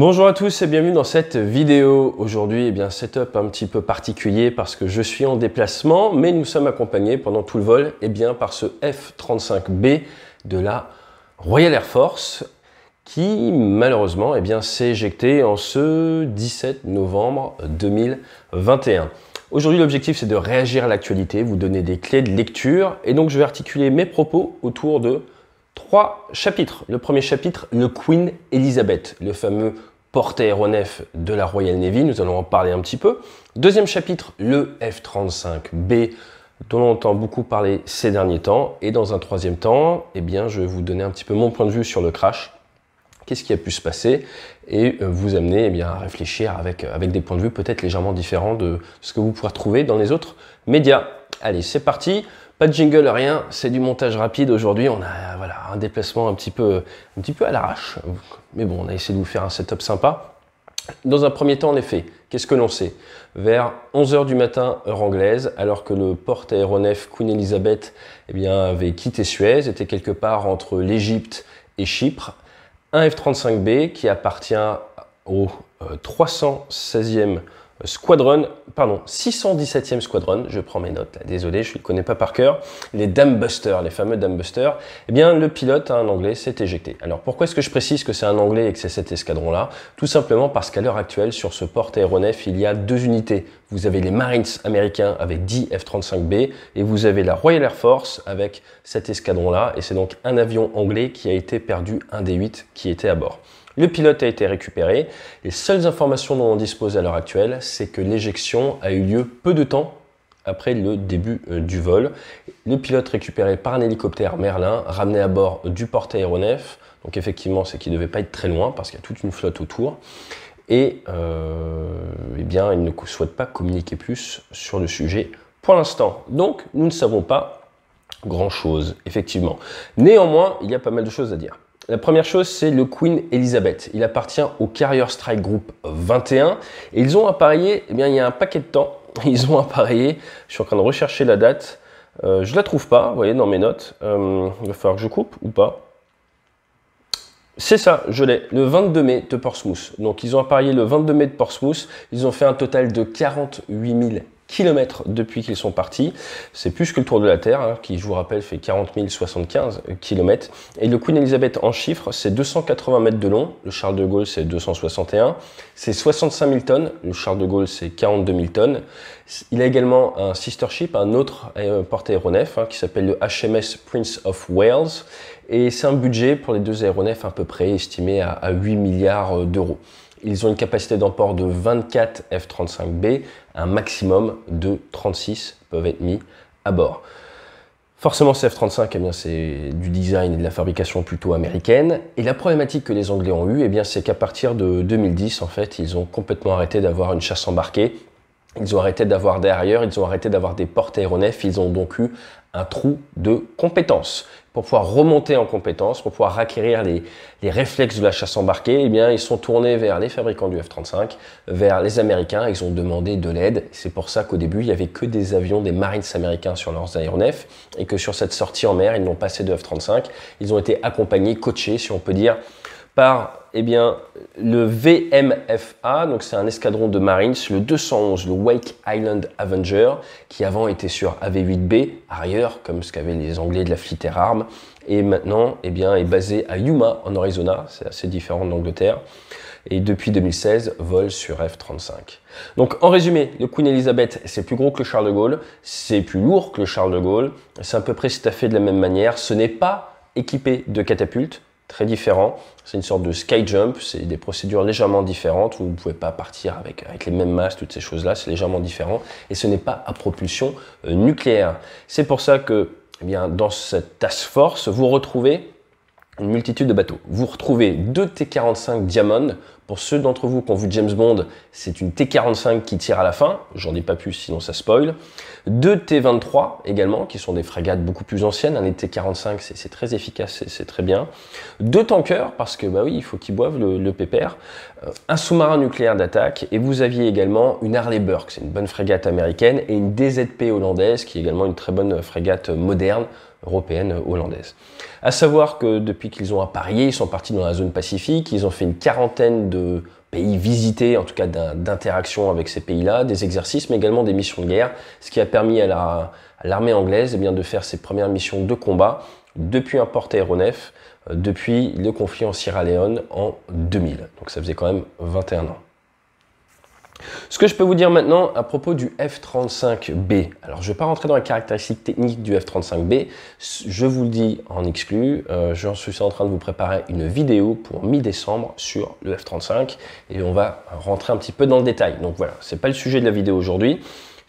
Bonjour à tous et bienvenue dans cette vidéo. Aujourd'hui, eh bien, setup un petit peu particulier parce que je suis en déplacement, mais nous sommes accompagnés pendant tout le vol, eh bien, par ce F-35B de la Royal Air Force qui, malheureusement eh bien, s'est éjecté en ce 17 novembre 2021. Aujourd'hui, l'objectif, c'est de réagir à l'actualité, vous donner des clés de lecture, et donc je vais articuler mes propos autour de trois chapitres. Le premier chapitre, le Queen Elizabeth, le fameux porte aéronef de la Royal Navy, nous allons en parler un petit peu. Deuxième chapitre, le F-35B dont on entend beaucoup parler ces derniers temps. Et dans un troisième temps, eh bien, je vais vous donner un petit peu mon point de vue sur le crash, qu'est-ce qui a pu se passer, et euh, vous amener eh bien, à réfléchir avec, euh, avec des points de vue peut-être légèrement différents de ce que vous pourrez trouver dans les autres médias. Allez, c'est parti pas de jingle, rien, c'est du montage rapide. Aujourd'hui, on a voilà, un déplacement un petit peu, un petit peu à l'arrache. Mais bon, on a essayé de vous faire un setup sympa. Dans un premier temps, en effet, qu'est-ce que l'on sait Vers 11h du matin, heure anglaise, alors que le porte-aéronef Queen Elizabeth eh bien, avait quitté Suez, était quelque part entre l'Égypte et Chypre, un F-35B qui appartient au 316e euh, Squadron, pardon, 617e Squadron, je prends mes notes désolé, je ne connais pas par cœur, les Dambusters, les fameux Dambusters, eh bien le pilote, un anglais, s'est éjecté. Alors pourquoi est-ce que je précise que c'est un anglais et que c'est cet escadron-là Tout simplement parce qu'à l'heure actuelle, sur ce porte-aéronef, il y a deux unités. Vous avez les Marines américains avec 10 F-35B et vous avez la Royal Air Force avec cet escadron-là, et c'est donc un avion anglais qui a été perdu, un des 8 qui était à bord. Le pilote a été récupéré. Les seules informations dont on dispose à l'heure actuelle, c'est que l'éjection a eu lieu peu de temps après le début euh, du vol. Le pilote récupéré par un hélicoptère Merlin, ramené à bord du porte-aéronef. Donc effectivement, c'est qu'il ne devait pas être très loin parce qu'il y a toute une flotte autour. Et euh, eh bien, il ne souhaite pas communiquer plus sur le sujet pour l'instant. Donc, nous ne savons pas grand-chose, effectivement. Néanmoins, il y a pas mal de choses à dire. La première chose, c'est le Queen Elizabeth. Il appartient au Carrier Strike Group 21. Et ils ont appareillé, eh bien, il y a un paquet de temps, ils ont appareillé, je suis en train de rechercher la date, Je euh, je la trouve pas, vous voyez, dans mes notes. Euh, il va falloir que je coupe ou pas. C'est ça, je l'ai, le 22 mai de Portsmouth. Donc ils ont appareillé le 22 mai de Portsmouth, ils ont fait un total de 48 000 kilomètres depuis qu'ils sont partis. C'est plus que le tour de la Terre, hein, qui, je vous rappelle, fait 40 075 km. Et le Queen Elizabeth en chiffres, c'est 280 mètres de long. Le Charles de Gaulle, c'est 261. C'est 65 000 tonnes. Le Charles de Gaulle, c'est 42 000 tonnes. Il a également un sister ship, un autre euh, porte-aéronef, hein, qui s'appelle le HMS Prince of Wales. Et c'est un budget pour les deux aéronefs à peu près estimé à 8 milliards euh, d'euros. Ils ont une capacité d'emport de 24 F-35B, un maximum de 36 peuvent être mis à bord. Forcément, ces F-35, eh c'est du design et de la fabrication plutôt américaine. Et la problématique que les Anglais ont eue, eh c'est qu'à partir de 2010, en fait, ils ont complètement arrêté d'avoir une chasse embarquée ils ont arrêté d'avoir derrière, ils ont arrêté d'avoir des portes aéronefs, ils ont donc eu un trou de compétences. Pour pouvoir remonter en compétences, pour pouvoir acquérir les, réflexes de la chasse embarquée, eh bien, ils sont tournés vers les fabricants du F-35, vers les Américains, ils ont demandé de l'aide. C'est pour ça qu'au début, il n'y avait que des avions des Marines américains sur leurs aéronefs et que sur cette sortie en mer, ils n'ont pas passé de F-35. Ils ont été accompagnés, coachés, si on peut dire, par eh bien, le VMFA, donc c'est un escadron de Marines, le 211, le Wake Island Avenger, qui avant était sur AV-8B, arrière, comme ce qu'avaient les Anglais de la Fleet Air Arm, et maintenant eh bien, est basé à Yuma, en Arizona, c'est assez différent d'Angleterre, et depuis 2016, vole sur F-35. Donc en résumé, le Queen Elizabeth, c'est plus gros que le Charles de Gaulle, c'est plus lourd que le Charles de Gaulle, c'est à peu près à fait de la même manière, ce n'est pas équipé de catapultes, très différent. C'est une sorte de sky jump, c'est des procédures légèrement différentes vous ne pouvez pas partir avec, avec les mêmes masses, toutes ces choses-là, c'est légèrement différent. Et ce n'est pas à propulsion euh, nucléaire. C'est pour ça que eh bien, dans cette task force, vous retrouvez une multitude de bateaux. Vous retrouvez deux T-45 Diamond. Pour ceux d'entre vous qui ont vu James Bond, c'est une T-45 qui tire à la fin. J'en ai pas plus, sinon ça spoil. Deux T-23 également, qui sont des frégates beaucoup plus anciennes. Un T-45, c'est très efficace, c'est très bien. Deux tankers, parce que bah oui, il faut qu'ils boivent le, le, pépère. Euh, un sous-marin nucléaire d'attaque. Et vous aviez également une Harley Burke, c'est une bonne frégate américaine, et une DZP hollandaise, qui est également une très bonne frégate moderne européenne hollandaise. À savoir que depuis qu'ils ont apparié, ils sont partis dans la zone pacifique, ils ont fait une quarantaine de pays visités, en tout cas d'interaction avec ces pays-là, des exercices, mais également des missions de guerre, ce qui a permis à l'armée anglaise eh bien, de faire ses premières missions de combat depuis un porte-aéronef, euh, depuis le conflit en Sierra Leone en 2000. Donc ça faisait quand même 21 ans. Ce que je peux vous dire maintenant à propos du F35B, alors je ne vais pas rentrer dans les caractéristiques techniques du F35B, je vous le dis en exclu, euh, je suis en train de vous préparer une vidéo pour mi-décembre sur le F35 et on va rentrer un petit peu dans le détail. Donc voilà, ce n'est pas le sujet de la vidéo aujourd'hui.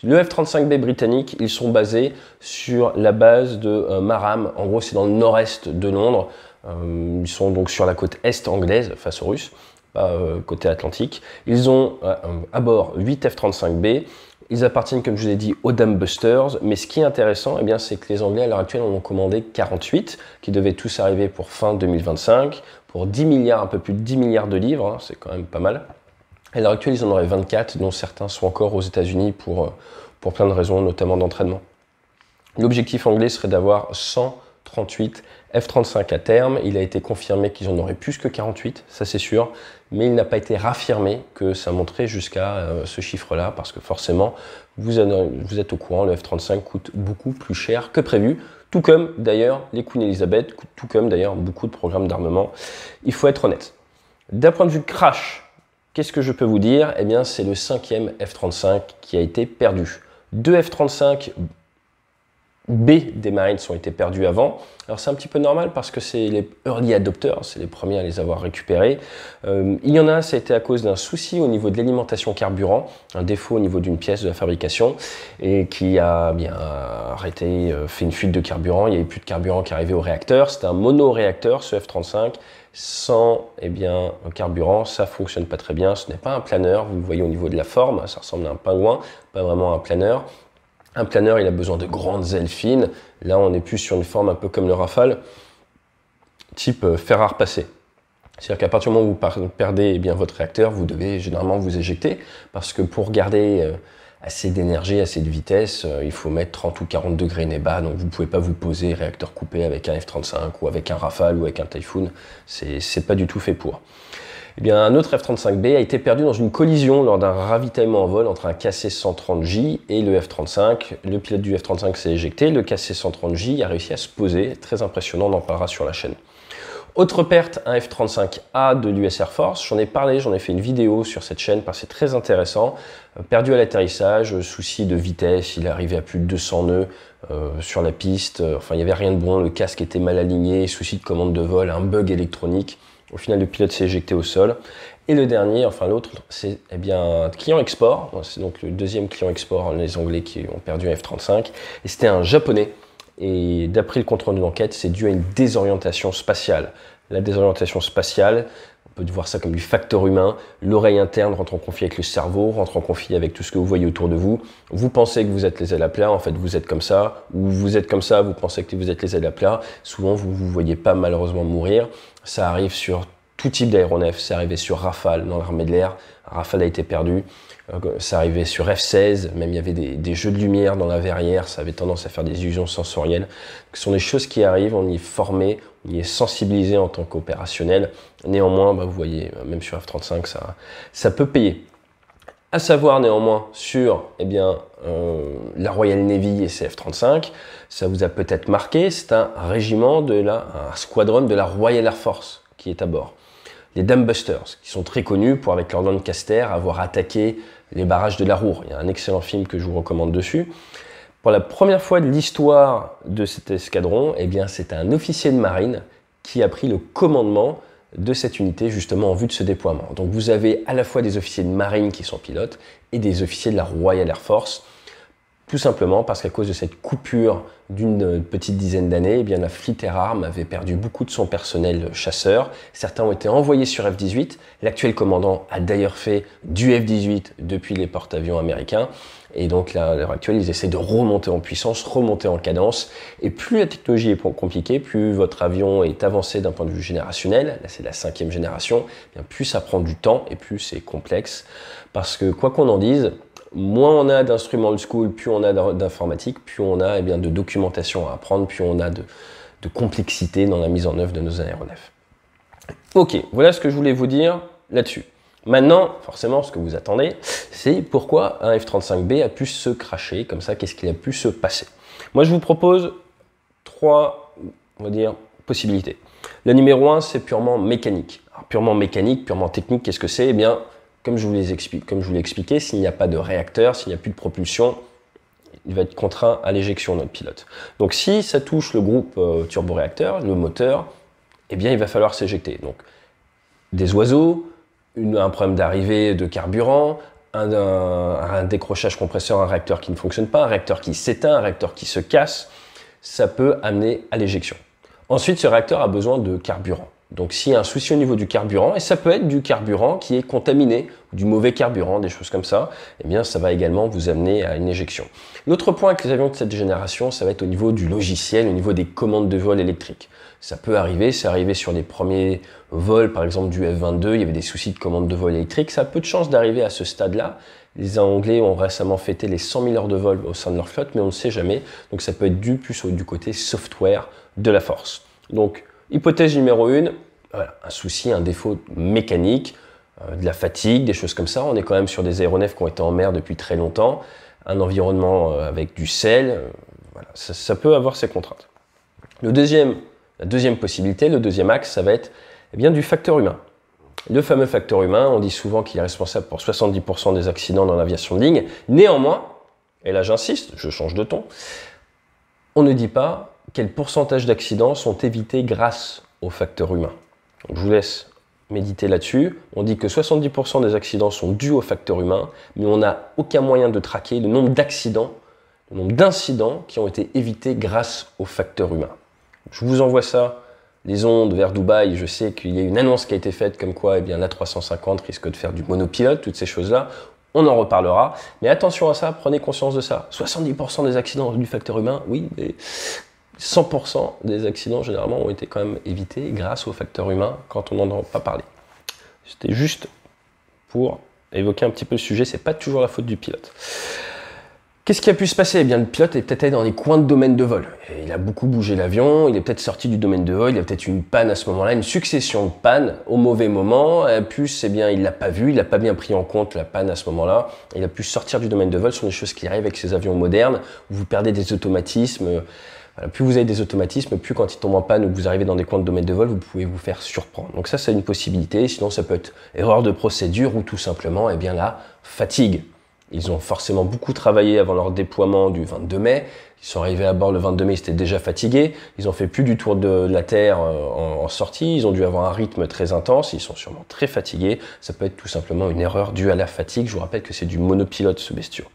Le F-35B britannique, ils sont basés sur la base de euh, Maram. En gros, c'est dans le nord-est de Londres. Euh, ils sont donc sur la côte est anglaise face aux Russes. Euh, côté Atlantique. Ils ont euh, à bord 8 F-35B. Ils appartiennent, comme je vous ai dit, aux Busters, Mais ce qui est intéressant, et eh bien, c'est que les Anglais, à l'heure actuelle, en ont commandé 48, qui devaient tous arriver pour fin 2025, pour 10 milliards, un peu plus de 10 milliards de livres. Hein. c'est quand même pas mal. À l'heure actuelle, ils en auraient 24, dont certains sont encore aux États-Unis pour, euh, pour plein de raisons, notamment d'entraînement. L'objectif anglais serait d'avoir 100 38, F-35 à terme. Il a été confirmé qu'ils en auraient plus que 48, ça c'est sûr, mais il n'a pas été raffirmé que ça montrait jusqu'à euh, ce chiffre-là, parce que forcément, vous, vous, êtes au courant, le F-35 coûte beaucoup plus cher que prévu, tout comme d'ailleurs les Queen Elizabeth, tout comme d'ailleurs beaucoup de programmes d'armement. Il faut être honnête. D'un point de vue crash, qu'est-ce que je peux vous dire Eh bien, c'est le cinquième F-35 qui a été perdu. Deux F-35 B des marines ont été perdus avant. Alors c'est un petit peu normal parce que c'est les early adopters, hein, c'est les premiers à les avoir récupérés. Euh, il y en a, ça a été à cause d'un souci au niveau de l'alimentation carburant, un défaut au niveau d'une pièce de la fabrication et qui a bien arrêté, euh, fait une fuite de carburant. Il n'y avait plus de carburant qui arrivait au réacteur. C'est un monoréacteur, ce F35. Sans eh bien, carburant, ça fonctionne pas très bien. Ce n'est pas un planeur, vous voyez au niveau de la forme, ça ressemble à un pingouin, pas vraiment un planeur. Un planeur, il a besoin de grandes ailes fines. Là, on est plus sur une forme un peu comme le Rafale, type euh, fer à C'est-à-dire qu'à partir du moment où vous perdez eh bien, votre réacteur, vous devez généralement vous éjecter, parce que pour garder euh, assez d'énergie, assez de vitesse, euh, il faut mettre 30 ou 40 degrés bas, donc vous ne pouvez pas vous poser réacteur coupé avec un F-35 ou avec un Rafale ou avec un Typhoon, c'est pas du tout fait pour. Eh bien, un autre F-35B a été perdu dans une collision lors d'un ravitaillement en vol entre un KC-130J et le F-35. Le pilote du F-35 s'est éjecté, le KC-130J a réussi à se poser. Très impressionnant, on en parlera sur la chaîne. Autre perte, un F-35A de l'US Air Force. J'en ai parlé, j'en ai fait une vidéo sur cette chaîne parce que c'est très intéressant. Euh, perdu à l'atterrissage, euh, souci de vitesse, il est arrivé à plus de 200 nœuds euh, sur la piste. Enfin, il n'y avait rien de bon, le casque était mal aligné, souci de commande de vol, un bug électronique. Au final, le pilote s'est éjecté au sol. Et le dernier, enfin l'autre, c'est eh bien client export. C'est donc le deuxième client export, les Anglais qui ont perdu un F-35. Et c'était un Japonais. Et d'après le compte rendu l'enquête, c'est dû à une désorientation spatiale. La désorientation spatiale, on peut voir ça comme du facteur humain. L'oreille interne rentre en conflit avec le cerveau, rentre en conflit avec tout ce que vous voyez autour de vous. Vous pensez que vous êtes les ailes à plat, en fait vous êtes comme ça, ou vous êtes comme ça, vous pensez que vous êtes les ailes à plat. Souvent vous vous voyez pas malheureusement mourir. Ça arrive sur tout type d'aéronefs. C'est arrivé sur Rafale dans l'armée de l'air. Rafale a été perdu. Ça euh, arrivait sur F-16. Même il y avait des, jeux de lumière dans la verrière. Ça avait tendance à faire des illusions sensorielles. Ce sont des choses qui arrivent. On y est formé, on y est sensibilisé en tant qu'opérationnel. Néanmoins, bah, vous voyez, même sur F-35, ça, peut payer. À savoir néanmoins sur eh bien, euh, la Royal Navy et f 35 ça vous a peut-être marqué, c'est un régiment de la, un squadron de la Royal Air Force qui est à bord les Dumbusters, qui sont très connus pour, avec leur Lancaster, avoir attaqué les barrages de la Roure. Il y a un excellent film que je vous recommande dessus. Pour la première fois de l'histoire de cet escadron, eh bien, c'est un officier de marine qui a pris le commandement de cette unité justement en vue de ce déploiement. Donc vous avez à la fois des officiers de marine qui sont pilotes et des officiers de la Royal Air Force tout simplement parce qu'à cause de cette coupure d'une euh, petite dizaine d'années, eh bien la Fleet Arm avait perdu beaucoup de son personnel chasseur. Certains ont été envoyés sur F-18. L'actuel commandant a d'ailleurs fait du F-18 depuis les porte-avions américains. Et donc là, à l'heure actuelle, ils essaient de remonter en puissance, remonter en cadence. Et plus la technologie est compliquée, plus votre avion est avancé d'un point de vue générationnel, là c'est la cinquième génération, eh bien plus ça prend du temps et plus c'est complexe. Parce que quoi qu'on en dise, moins on a d'instruments old school, plus on a d'informatique, plus on a eh de documentation à apprendre, plus on a de, complexité dans la mise en œuvre de nos aéronefs. Ok, voilà ce que je voulais vous dire là-dessus. Maintenant, forcément, ce que vous attendez, c'est pourquoi un F-35B a pu se cracher comme ça, qu'est-ce qu'il a pu se passer. Moi, je vous propose trois, va dire, possibilités. La numéro un, c'est purement mécanique. purement mécanique, purement technique, qu'est-ce que c'est eh bien, comme je vous l'ai expliqué, s'il n'y a pas de réacteur, s'il n'y a plus de propulsion, il va être contraint à l'éjection, notre pilote. Donc si ça touche le groupe euh, turboréacteur, le moteur, eh bien il va falloir s'éjecter. Donc des oiseaux, une, un problème d'arrivée de carburant, un, décrochage compresseur, un réacteur qui ne fonctionne pas, un réacteur qui s'éteint, un réacteur qui se casse, ça peut amener à l'éjection. Ensuite, ce réacteur a besoin de carburant. Donc s'il y a un souci au niveau du carburant, et ça peut être du carburant qui est contaminé, du mauvais carburant, des choses comme ça, eh bien ça va également vous amener à une éjection. L'autre point que nous avions de cette génération, ça va être au niveau du logiciel, au niveau des commandes de vol électriques. Ça peut arriver, c'est arrivé sur les premiers vols, par exemple du F-22, il y avait des soucis de commandes de vol électriques. ça a peu de chances d'arriver à ce stade-là. Les Anglais ont récemment fêté les 100 000 heures de vol au sein de leur flotte, mais on ne sait jamais, donc ça peut être dû plus du côté software de la force. Donc Hypothèse numéro 1, un souci, un défaut mécanique, euh, de la fatigue, des choses comme ça. On est quand même sur des aéronefs qui ont été en mer depuis très longtemps, un environnement euh, avec du sel, euh, ça, peut avoir ses contraintes. Le deuxième, la deuxième possibilité, le deuxième axe, ça va être eh bien, du facteur humain. Le fameux facteur humain, on dit souvent qu'il est responsable pour 70% des accidents dans l'aviation de ligne. Néanmoins, et là j'insiste, je change de ton, on ne dit pas quel pourcentage d'accidents sont évités grâce aux facteurs humains. je vous laisse méditer là-dessus. On dit que 70% des accidents sont dus au facteur humains, mais on n'a aucun moyen de traquer le nombre d'accidents, le nombre d'incidents qui ont été évités grâce aux facteurs humains. Je vous envoie ça, les ondes vers Dubaï. Je sais qu'il y a une annonce qui a été faite comme quoi eh bien, l'A350 risque de faire du monopilote, toutes ces choses-là. On en reparlera. Mais attention à ça, prenez conscience de ça. 70% des accidents du facteur humain, oui, mais 100% des accidents généralement ont été quand même évités grâce aux facteurs humains quand on n'en a pas parler. C'était juste pour évoquer un petit peu le sujet, c'est pas toujours la faute du pilote. Qu'est-ce qui a pu se passer Eh bien, le pilote est peut-être allé dans les coins de domaine de vol. il a beaucoup bougé l'avion, il est peut-être sorti du domaine de vol, il a peut-être eu une panne à ce moment-là, une succession de pannes au mauvais moment. et plus, eh bien, il l'a pas vu, il n'a pas bien pris en compte la panne à ce moment-là. Il a pu sortir du domaine de vol. Ce sont des choses qui arrivent avec ces avions modernes, où vous perdez des automatismes plus vous avez des automatismes, plus quand ils tombent en panne ou que vous arrivez dans des coins de domaine de vol, vous pouvez vous faire surprendre. Donc ça, c'est une possibilité. Sinon, ça peut être erreur de procédure ou tout simplement, eh bien là, fatigue. Ils ont forcément beaucoup travaillé avant leur déploiement du 22 mai. Ils sont arrivés à bord le 22 mai, ils étaient déjà fatigués. Ils ont fait plus du tour de la Terre euh, en, en, sortie. Ils ont dû avoir un rythme très intense. Ils sont sûrement très fatigués. Ça peut être tout simplement une erreur due à la fatigue. Je vous rappelle que c'est du monopilote ce bestiau.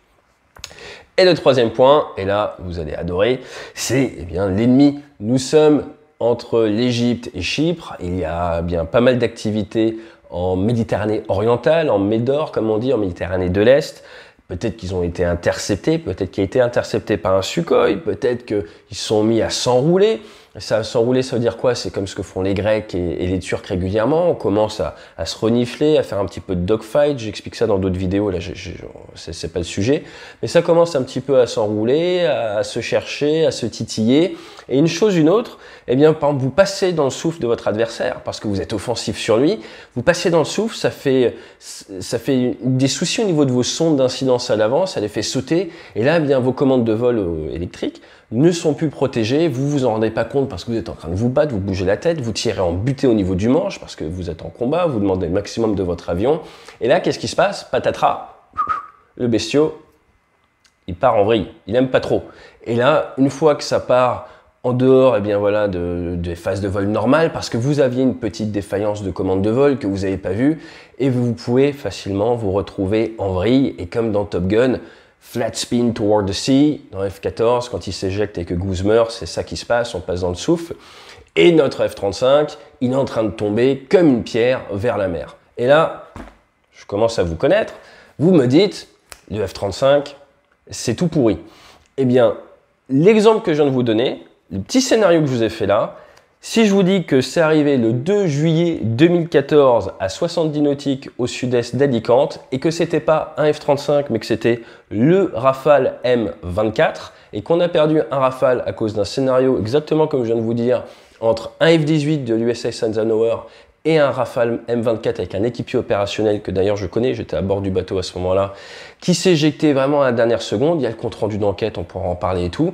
Et le troisième point, et là vous allez adorer, c'est eh bien l'ennemi. Nous sommes entre l'Égypte et Chypre. Il y a bien pas mal d'activités en Méditerranée orientale, en Médor comme on dit, en Méditerranée de l'Est. Peut-être qu'ils ont été interceptés, peut-être qu'ils ont été interceptés par un Sukhoi, peut-être qu'ils sont mis à s'enrouler. Ça s'enrouler, ça veut dire quoi C'est comme ce que font les Grecs et, les Turcs régulièrement. On commence à, se renifler, à faire un petit peu de dogfight. J'explique ça dans d'autres vidéos. Là, c'est pas le sujet, mais ça commence un petit peu à s'enrouler, à, se chercher, à se titiller. Et une chose, une autre, eh bien, par exemple, vous passez dans le souffle de votre adversaire parce que vous êtes offensif sur lui. Vous passez dans le souffle, ça fait ça fait des soucis au niveau de vos sondes d'incidence à l'avance. Ça les fait sauter. Et là, eh bien, vos commandes de vol euh, électriques ne sont plus protégés, vous vous en rendez pas compte parce que vous êtes en train de vous battre, vous bougez la tête, vous tirez en butée au niveau du manche parce que vous êtes en combat, vous demandez le maximum de votre avion. Et là, qu'est-ce qui se passe Patatras, le bestiau, il part en vrille, il n'aime pas trop. Et là, une fois que ça part en dehors eh bien voilà, des phases de vol normales, parce que vous aviez une petite défaillance de commande de vol que vous n'avez pas vue, et vous pouvez facilement vous retrouver en vrille, et comme dans Top Gun, Flat spin toward the sea, dans F-14, quand il s'éjecte et que Goose meurt, c'est ça qui se passe, on passe dans le souffle. Et notre F-35, il est en train de tomber comme une pierre vers la mer. Et là, je commence à vous connaître, vous me dites, le F-35, c'est tout pourri. Eh bien, l'exemple que je viens de vous donner, le petit scénario que je vous ai fait là, si je vous dis que c'est arrivé le 2 juillet 2014 à 70 nautiques au sud-est d'Alicante et que c'était pas un F-35 mais que c'était le Rafale M24 et qu'on a perdu un Rafale à cause d'un scénario exactement comme je viens de vous dire entre un F-18 de l'USS Eisenhower et un Rafale M24 avec un équipier opérationnel que d'ailleurs je connais, j'étais à bord du bateau à ce moment-là, qui s'est éjecté vraiment à la dernière seconde, il y a le compte rendu d'enquête, on pourra en parler et tout.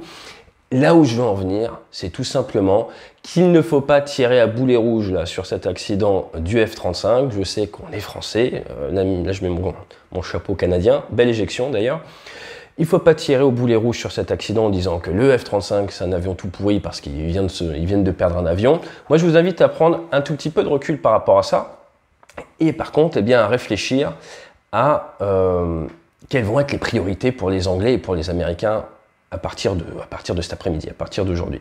Là où je veux en venir, c'est tout simplement qu'il ne faut pas tirer à boulet rouge là, sur cet accident du F-35. Je sais qu'on est français, euh, là, je mets mon, chapeau canadien, belle éjection d'ailleurs. Il ne faut pas tirer au boulet rouge sur cet accident en disant que le F-35 c'est un avion tout pourri parce qu'ils viennent, de perdre un avion. Moi je vous invite à prendre un tout petit peu de recul par rapport à ça et par contre eh bien, à réfléchir à euh, quelles vont être les priorités pour les Anglais et pour les Américains à partir de, à partir de cet après-midi, à partir d'aujourd'hui.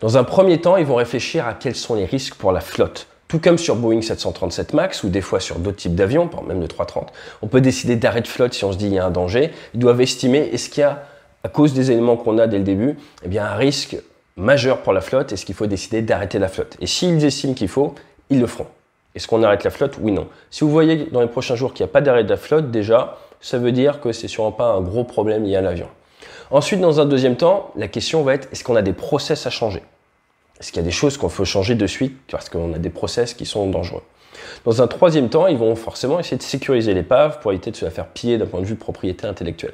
Dans un premier temps, ils vont réfléchir à quels sont les risques pour la flotte. Tout comme sur Boeing 737 MAX ou des fois sur d'autres types d'avions, même le 330, on peut décider d'arrêter de flotte si on se dit qu'il y a un danger. Ils doivent estimer est-ce qu'il y a, à cause des éléments qu'on a dès le début, eh bien un risque majeur pour la flotte, est-ce qu'il faut décider d'arrêter la flotte Et s'ils estiment qu'il faut, ils le feront. Est-ce qu'on arrête la flotte Oui, non. Si vous voyez dans les prochains jours qu'il n'y a pas d'arrêt de la flotte, déjà, ça veut dire que c'est sûrement pas un gros problème lié à l'avion. Ensuite, dans un deuxième temps, la question va être est-ce qu'on a des process à changer Est-ce qu'il y a des choses qu'on peut changer de suite parce qu'on a des process qui sont dangereux Dans un troisième temps, ils vont forcément essayer de sécuriser l'épave pour éviter de se la faire piller d'un point de vue propriété intellectuelle.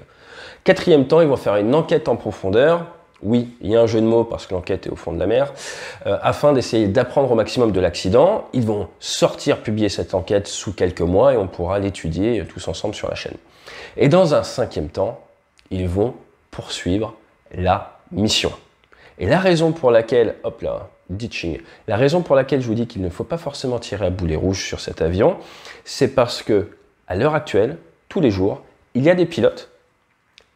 Quatrième temps, ils vont faire une enquête en profondeur. Oui, il y a un jeu de mots parce que l'enquête est au fond de la mer. Euh, afin d'essayer d'apprendre au maximum de l'accident, ils vont sortir publier cette enquête sous quelques mois et on pourra l'étudier tous ensemble sur la chaîne. Et dans un cinquième temps, ils vont poursuivre la mission. Et la raison pour laquelle, hop là, ditching, la raison pour laquelle je vous dis qu'il ne faut pas forcément tirer à boulet rouge sur cet avion, c'est parce que à l'heure actuelle, tous les jours, il y a des pilotes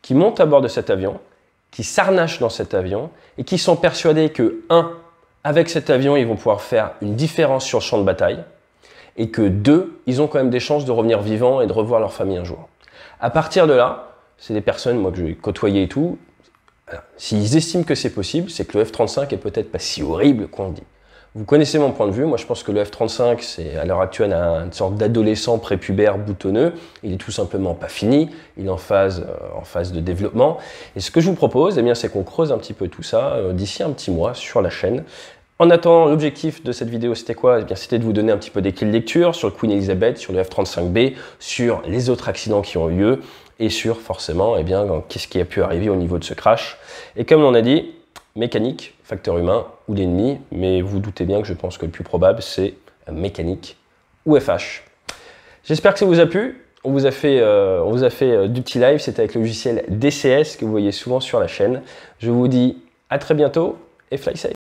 qui montent à bord de cet avion, qui s'arnachent dans cet avion et qui sont persuadés que un, Avec cet avion, ils vont pouvoir faire une différence sur le champ de bataille et que deux, Ils ont quand même des chances de revenir vivants et de revoir leur famille un jour. À partir de là, c'est des personnes, moi, que je vais et tout. S'ils estiment que c'est possible, c'est que le F-35 est peut-être pas si horrible qu'on le dit. Vous connaissez mon point de vue, moi je pense que le F-35, c'est à l'heure actuelle une sorte d'adolescent prépubère boutonneux, il est tout simplement pas fini, il est en phase, euh, en phase de développement. Et ce que je vous propose, eh c'est qu'on creuse un petit peu tout ça euh, d'ici un petit mois sur la chaîne. En attendant, l'objectif de cette vidéo, c'était quoi eh C'était de vous donner un petit peu des clés de lecture sur le Queen Elizabeth, sur le F-35B, sur les autres accidents qui ont eu lieu, et sur forcément et eh bien qu'est-ce qui a pu arriver au niveau de ce crash. Et comme on a dit, mécanique, facteur humain ou l'ennemi, mais vous doutez bien que je pense que le plus probable c'est mécanique ou FH. J'espère que ça vous a plu. On vous a fait, euh, on vous a fait euh, du petit live, c'était avec le logiciel DCS que vous voyez souvent sur la chaîne. Je vous dis à très bientôt et fly safe.